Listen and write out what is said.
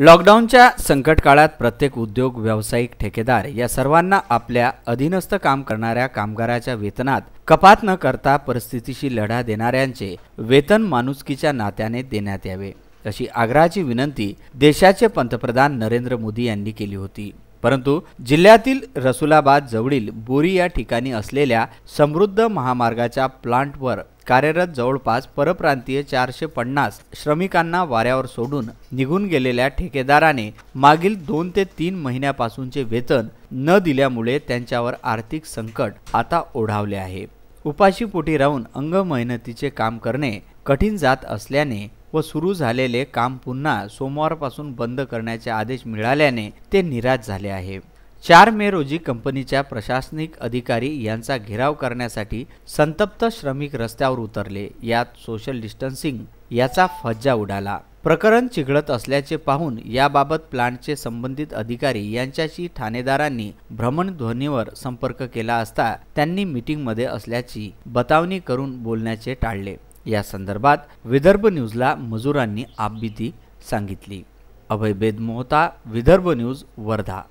लॉकडाऊनच्या संकट काळात प्रत्येक उद्योग व्यावसायिक ठेकेदार या सर्वांना आपल्या अधीनस्थ काम करणाऱ्या कामगाराच्या वेतनात कपात न करता परिस्थितीशी लढा देणाऱ्यांचे वेतन माणुसकीच्या नात्याने देण्यात यावे अशी आग्रहाची विनंती देशाचे पंतप्रधान नरेंद्र मोदी यांनी केली होती परंतु जिल्ह्यातील रसुलाबाद जवळील बोरी या ठिकाणी असलेल्या समृद्ध महामार्गाच्या प्लांटवर कार्यरत जवळपास परप्रांतीय चारशे पन्नास श्रमिकांना वाऱ्यावर सोडून निघून गेलेल्या ठेकेदाराने मागील दोन ते तीन महिन्यापासूनचे वेतन न दिल्यामुळे त्यांच्यावर आर्थिक संकट आता ओढावले आहे उपाशीपोटी राहून अंग मेहनतीचे काम करणे कठीण जात असल्याने व सुरू झालेले काम पुन्हा सोमवारपासून बंद करण्याचे आदेश मिळाल्याने ते निराश झाले आहे चार मे रोजी कंपनीच्या प्रशासनिक अधिकारी यांचा घेराव करण्यासाठी संतप्त श्रमिक रस्त्यावर उतरले यात सोशल डिस्टन्सिंग याचा फज्जा उडाला प्रकरण चिघळत असल्याचे पाहून याबाबत प्लांटचे संबंधित अधिकारी यांच्याशी ठाणेदारांनी भ्रमणध्वनीवर संपर्क केला असता त्यांनी मीटिंगमध्ये असल्याची बतावणी करून बोलण्याचे टाळले या संदर्भात विदर्भ न्यूजला मजुरांनी आपबीती सांगितली अभय बेदमोहता विदर्भ न्यूज वर्धा